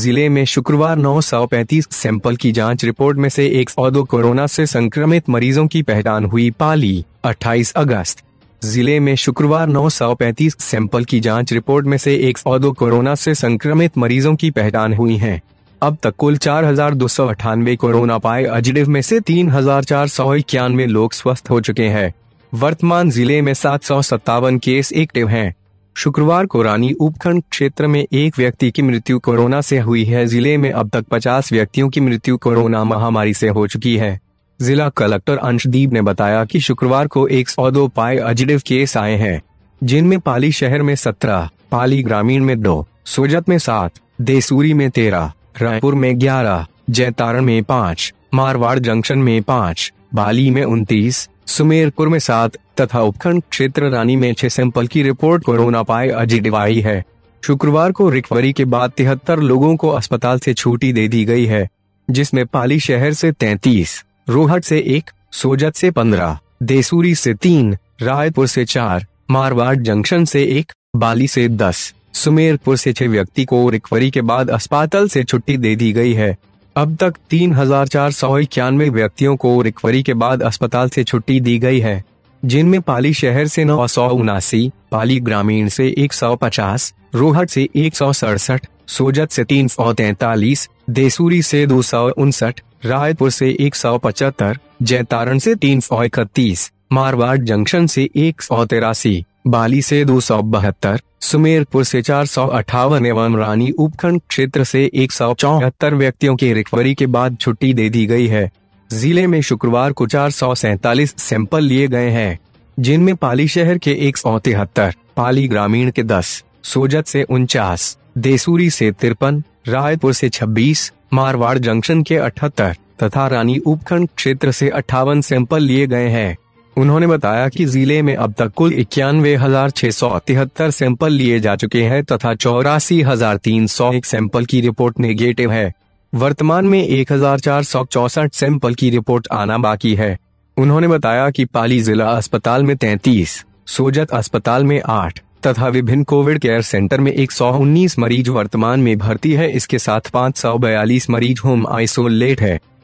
जिले में शुक्रवार 935 सैंपल की जांच रिपोर्ट में से एक और दो कोरोना से संक्रमित मरीजों की पहचान हुई पाली 28 अगस्त जिले में शुक्रवार 935 सैंपल की जांच रिपोर्ट में से एक और दो कोरोना से संक्रमित मरीजों की पहचान हुई है अब तक कुल चार हजार दो सौ अठानवे कोरोना पाए अजडिव में से तीन हजार चार सौ इक्यानवे लोग स्वस्थ हो चुके हैं वर्तमान जिले में सात सौ सत्तावन केस एक्टिव हैं शुक्रवार को रानी उपखंड क्षेत्र में एक व्यक्ति की मृत्यु कोरोना से हुई है जिले में अब तक 50 व्यक्तियों की मृत्यु कोरोना महामारी से हो चुकी है जिला कलेक्टर अंशदीप ने बताया कि शुक्रवार को एक सौ दो पाए अजडिव केस आए हैं जिनमें पाली शहर में सत्रह पाली ग्रामीण में दो सोजत में सात देसूरी में तेरह रायपुर में ग्यारह जयतारण में पाँच मारवाड़ जंक्शन में पाँच बाली में उनतीस सुमेरपुर में सात तथा उपखंड क्षेत्र रानी में छह सैंपल की रिपोर्ट कोरोना पाए अजीडिव आई है शुक्रवार को रिकवरी के बाद तिहत्तर लोगों को अस्पताल से छुट्टी दे दी गई है जिसमें पाली शहर से तैतीस रोहट से एक सोजत से पंद्रह देसूरी से तीन रायपुर से चार मारवाड़ जंक्शन से एक बाली से दस सुमेरपुर से छह व्यक्ति को रिकवरी के बाद अस्पताल से छुट्टी दे दी गई है अब तक तीन हजार चार सौ इक्यानवे व्यक्तियों को रिकवरी के बाद अस्पताल से छुट्टी दी गई है जिनमें पाली शहर से नौ सौ उनासी पाली ग्रामीण से 150, रोहट से एक सौ सड़सठ सोजत से तीन सौ तैतालीस देसूरी से दो सौ उनसठ रायपुर से एक सौ पचहत्तर जैतारण से तीन सौ इकतीस मारवाड़ जंक्शन से एक सौ तिरासी बाली से दो सौ बहत्तर सुमेरपुर से चार सौ अठावन एवं रानी उपखंड क्षेत्र से एक सौ चौहत्तर व्यक्तियों की रिकवरी के बाद छुट्टी दे दी गई है जिले में शुक्रवार को चार सौ सैतालीस सैंपल लिए गए हैं जिनमें पाली शहर के एक सौ तिहत्तर पाली ग्रामीण के दस सोजत से उनचास देसूरी से तिरपन रायपुर से छब्बीस मारवाड़ जंक्शन के अठहत्तर तथा रानी उपखंड क्षेत्र से अठावन सैंपल लिए गए हैं उन्होंने बताया कि जिले में अब तक कुल इक्यानवे हजार छह सौ तिहत्तर सैंपल लिए जा चुके हैं तथा चौरासी हजार तीन सौ एक सैंपल की रिपोर्ट नेगेटिव है वर्तमान में एक हजार चार सौ चौसठ सैंपल की रिपोर्ट आना बाकी है उन्होंने बताया कि पाली जिला अस्पताल में तैतीस सोजत अस्पताल में आठ तथा विभिन्न कोविड केयर सेंटर में 119 मरीज वर्तमान में भर्ती है इसके साथ 542 मरीज होम आइसोलेट है